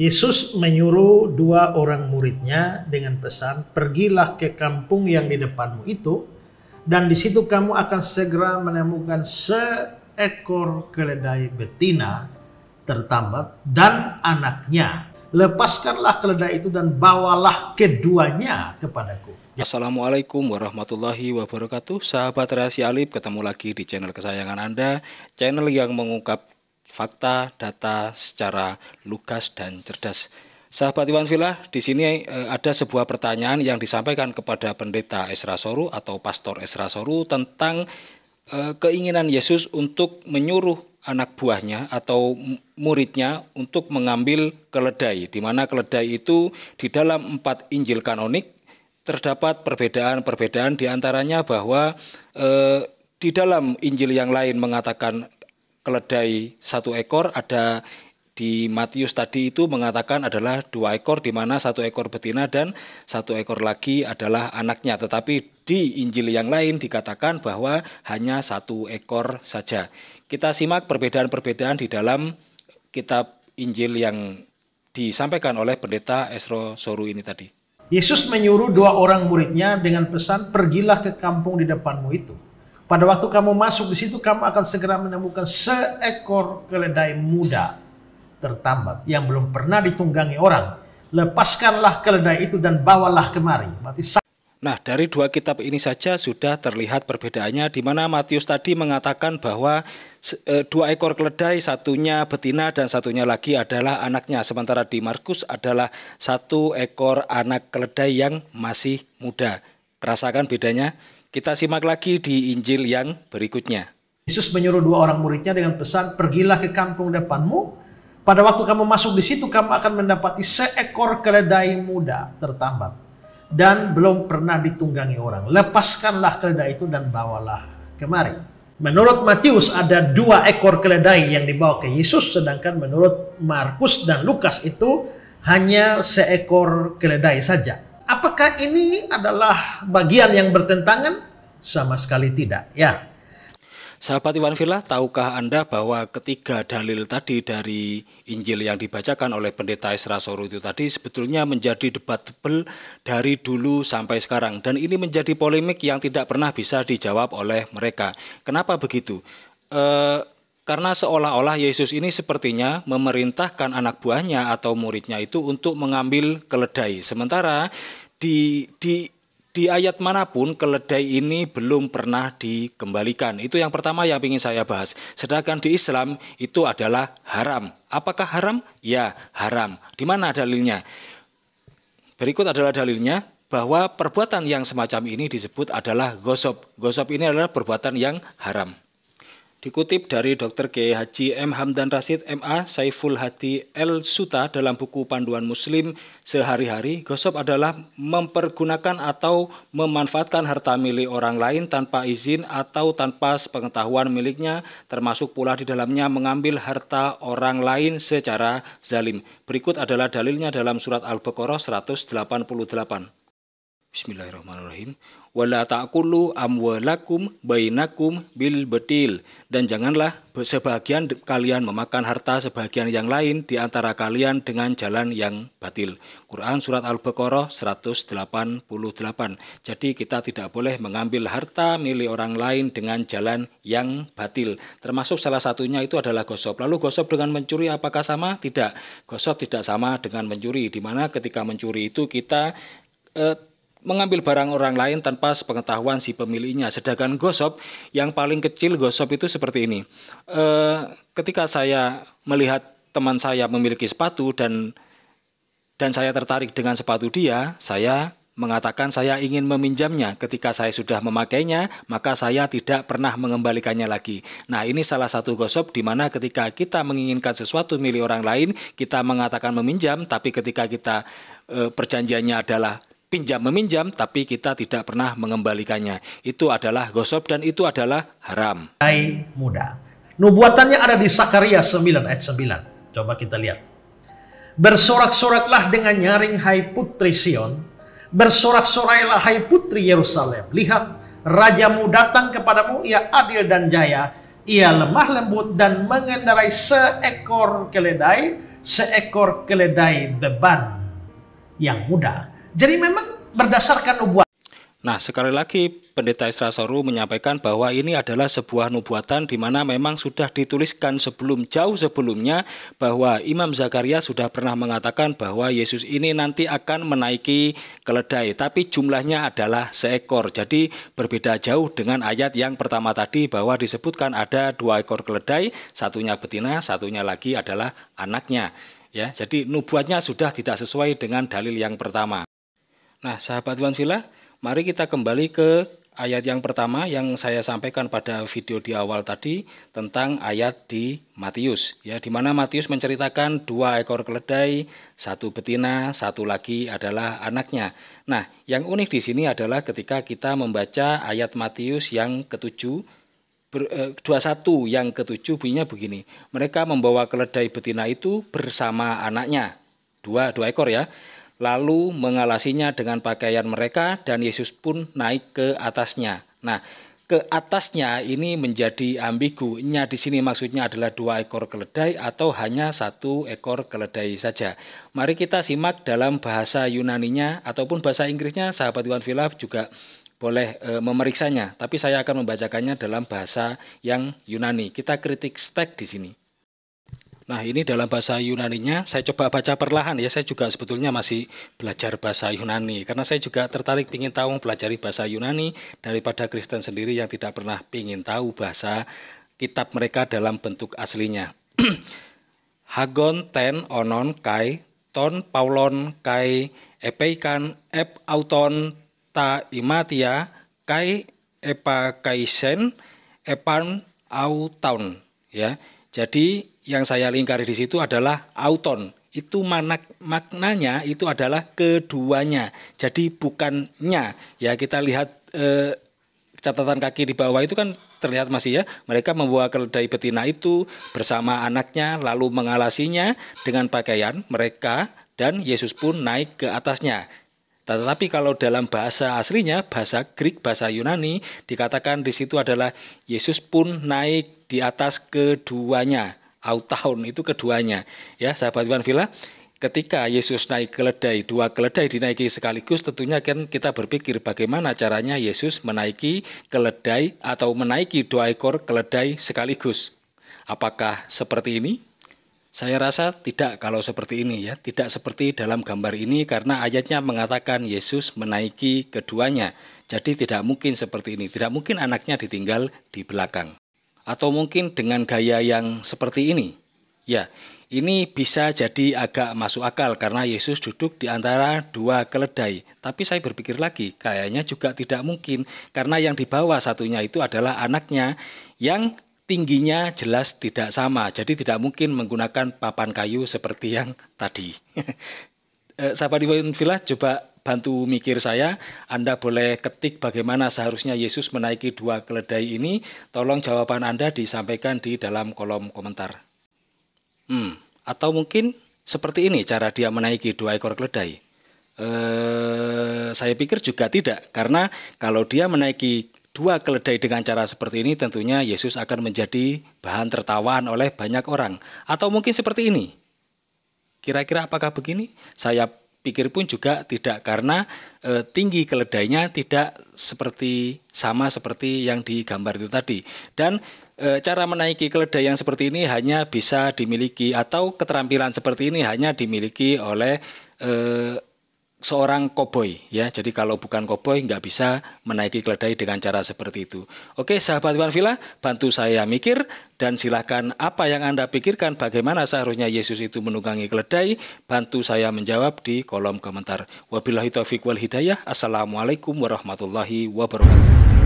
Yesus menyuruh dua orang muridnya dengan pesan, "Pergilah ke kampung yang di depanmu itu, dan di situ kamu akan segera menemukan seekor keledai betina tertambat dan anaknya. Lepaskanlah keledai itu dan bawalah keduanya kepadaku." Assalamualaikum warahmatullahi wabarakatuh Sahabat Rahasia Alip ketemu lagi di channel kesayangan Anda Channel yang mengungkap fakta, data secara lugas dan cerdas. Sahabat Iwan Villa, di sini eh, ada sebuah pertanyaan yang disampaikan kepada pendeta Esra Soru atau pastor Esra Soru tentang eh, keinginan Yesus untuk menyuruh anak buahnya atau muridnya untuk mengambil keledai, di mana keledai itu di dalam empat Injil kanonik terdapat perbedaan-perbedaan di antaranya bahwa eh, di dalam Injil yang lain mengatakan keledai satu ekor ada di Matius tadi itu mengatakan adalah dua ekor di mana satu ekor betina dan satu ekor lagi adalah anaknya tetapi di Injil yang lain dikatakan bahwa hanya satu ekor saja. Kita simak perbedaan-perbedaan di dalam kitab Injil yang disampaikan oleh pendeta Esro Soru ini tadi. Yesus menyuruh dua orang muridnya dengan pesan pergilah ke kampung di depanmu itu pada waktu kamu masuk di situ, kamu akan segera menemukan seekor keledai muda tertambat yang belum pernah ditunggangi orang. Lepaskanlah keledai itu dan bawalah kemari. Mati Nah, dari dua kitab ini saja sudah terlihat perbedaannya di mana Matius tadi mengatakan bahwa e, dua ekor keledai, satunya betina dan satunya lagi adalah anaknya, sementara di Markus adalah satu ekor anak keledai yang masih muda. Rasakan bedanya? Kita simak lagi di Injil yang berikutnya. Yesus menyuruh dua orang muridnya dengan pesan, pergilah ke kampung depanmu, pada waktu kamu masuk di situ, kamu akan mendapati seekor keledai muda tertambat dan belum pernah ditunggangi orang. Lepaskanlah keledai itu dan bawalah kemari. Menurut Matius ada dua ekor keledai yang dibawa ke Yesus, sedangkan menurut Markus dan Lukas itu hanya seekor keledai saja. Apakah ini adalah bagian yang bertentangan? Sama sekali tidak. Ya. Sahabat Iwan Villa, tahukah Anda bahwa ketiga dalil tadi dari Injil yang dibacakan oleh pendeta Isra Soru itu tadi sebetulnya menjadi debatable dari dulu sampai sekarang. Dan ini menjadi polemik yang tidak pernah bisa dijawab oleh mereka. Kenapa begitu? E, karena seolah-olah Yesus ini sepertinya memerintahkan anak buahnya atau muridnya itu untuk mengambil keledai. Sementara di di di ayat manapun keledai ini belum pernah dikembalikan. Itu yang pertama yang ingin saya bahas. Sedangkan di Islam itu adalah haram. Apakah haram? Ya, haram. Di mana dalilnya? Berikut adalah dalilnya bahwa perbuatan yang semacam ini disebut adalah gosop. Gosop ini adalah perbuatan yang haram. Dikutip dari Dr. K. Haji M. Hamdan Rasid MA Saiful Hati El Suta dalam buku Panduan Muslim Sehari-hari, gosip adalah mempergunakan atau memanfaatkan harta milik orang lain tanpa izin atau tanpa sepengetahuan miliknya, termasuk pula di dalamnya mengambil harta orang lain secara zalim. Berikut adalah dalilnya dalam surat Al-Baqarah 188. Bismillahirrahmanirrahim. Wala ta'kulu amwalakum bainakum bil betil dan janganlah sebagian kalian memakan harta sebagian yang lain di antara kalian dengan jalan yang batil. Quran surat Al-Baqarah 188. Jadi kita tidak boleh mengambil harta milik orang lain dengan jalan yang batil. Termasuk salah satunya itu adalah gosok. Lalu gosok dengan mencuri apakah sama? Tidak. Gosok tidak sama dengan mencuri Dimana ketika mencuri itu kita eh, mengambil barang orang lain tanpa sepengetahuan si pemiliknya. Sedangkan gosop yang paling kecil gosop itu seperti ini. E, ketika saya melihat teman saya memiliki sepatu dan dan saya tertarik dengan sepatu dia, saya mengatakan saya ingin meminjamnya. Ketika saya sudah memakainya, maka saya tidak pernah mengembalikannya lagi. Nah, ini salah satu gosop di mana ketika kita menginginkan sesuatu milik orang lain, kita mengatakan meminjam, tapi ketika kita e, perjanjiannya adalah pinjam meminjam tapi kita tidak pernah mengembalikannya. Itu adalah gosop dan itu adalah haram. Hai muda. Nubuatannya ada di Sakaria 9 ayat 9. Coba kita lihat. Bersorak-soraklah dengan nyaring hai putri Sion. Bersorak-sorailah hai putri Yerusalem. Lihat, rajamu datang kepadamu, ia adil dan jaya. Ia lemah lembut dan mengendarai seekor keledai, seekor keledai beban yang muda jadi memang berdasarkan nubuat. Nah, sekali lagi Pendeta Isra Soru menyampaikan bahwa ini adalah sebuah nubuatan di mana memang sudah dituliskan sebelum jauh sebelumnya bahwa Imam Zakaria sudah pernah mengatakan bahwa Yesus ini nanti akan menaiki keledai, tapi jumlahnya adalah seekor. Jadi berbeda jauh dengan ayat yang pertama tadi bahwa disebutkan ada dua ekor keledai, satunya betina, satunya lagi adalah anaknya. Ya, jadi nubuatnya sudah tidak sesuai dengan dalil yang pertama. Nah, sahabat Villa, mari kita kembali ke ayat yang pertama yang saya sampaikan pada video di awal tadi tentang ayat di Matius. Ya, di mana Matius menceritakan dua ekor keledai, satu betina, satu lagi adalah anaknya. Nah, yang unik di sini adalah ketika kita membaca ayat Matius yang ketujuh 21 eh, yang ketujuh bunyinya begini. Mereka membawa keledai betina itu bersama anaknya. Dua, dua ekor ya lalu mengalasinya dengan pakaian mereka dan Yesus pun naik ke atasnya. Nah, ke atasnya ini menjadi ambigu. Nya di sini maksudnya adalah dua ekor keledai atau hanya satu ekor keledai saja. Mari kita simak dalam bahasa Yunani-nya ataupun bahasa Inggrisnya sahabat Iwan Villa juga boleh e, memeriksanya, tapi saya akan membacakannya dalam bahasa yang Yunani. Kita kritik stek di sini. Nah, ini dalam bahasa Yunaninya saya coba baca perlahan ya. Saya juga sebetulnya masih belajar bahasa Yunani karena saya juga tertarik ingin tahu mempelajari bahasa Yunani daripada Kristen sendiri yang tidak pernah ingin tahu bahasa kitab mereka dalam bentuk aslinya. Hagon ten onon kai ton paulon kai epeikan ep auton ta imatia kai epa kaisen epan auton ya jadi yang saya lingkari di situ adalah auton. Itu mana, maknanya itu adalah keduanya. Jadi bukannya. Ya kita lihat eh, catatan kaki di bawah itu kan terlihat masih ya. Mereka membawa keledai betina itu bersama anaknya lalu mengalasinya dengan pakaian mereka dan Yesus pun naik ke atasnya. Tetapi kalau dalam bahasa aslinya, bahasa Greek, bahasa Yunani, dikatakan di situ adalah Yesus pun naik di atas keduanya. Autahun itu keduanya. Ya, sahabat Iwan Villa, ketika Yesus naik keledai, dua keledai dinaiki sekaligus, tentunya kan kita berpikir bagaimana caranya Yesus menaiki keledai atau menaiki dua ekor keledai sekaligus. Apakah seperti ini? Saya rasa tidak kalau seperti ini ya, tidak seperti dalam gambar ini karena ayatnya mengatakan Yesus menaiki keduanya. Jadi tidak mungkin seperti ini, tidak mungkin anaknya ditinggal di belakang. Atau mungkin dengan gaya yang seperti ini. Ya, ini bisa jadi agak masuk akal karena Yesus duduk di antara dua keledai. Tapi saya berpikir lagi, kayaknya juga tidak mungkin karena yang dibawa satunya itu adalah anaknya yang tingginya jelas tidak sama, jadi tidak mungkin menggunakan papan kayu seperti yang tadi. Eh, sahabat Iwan Villa coba bantu mikir saya, Anda boleh ketik bagaimana seharusnya Yesus menaiki dua keledai ini. Tolong jawaban Anda disampaikan di dalam kolom komentar. Hmm, atau mungkin seperti ini cara dia menaiki dua ekor keledai. Eh, saya pikir juga tidak, karena kalau dia menaiki dua keledai dengan cara seperti ini tentunya Yesus akan menjadi bahan tertawaan oleh banyak orang. Atau mungkin seperti ini. Kira-kira apakah begini? Saya pikir pun juga tidak karena e, tinggi keledainya tidak seperti sama seperti yang digambar itu tadi. Dan e, cara menaiki keledai yang seperti ini hanya bisa dimiliki atau keterampilan seperti ini hanya dimiliki oleh eh, seorang koboi ya. Jadi kalau bukan koboi nggak bisa menaiki keledai dengan cara seperti itu. Oke sahabat Iwan Villa, bantu saya mikir dan silakan apa yang Anda pikirkan bagaimana seharusnya Yesus itu menunggangi keledai, bantu saya menjawab di kolom komentar. Wabillahi taufiq wal hidayah. Assalamualaikum warahmatullahi wabarakatuh.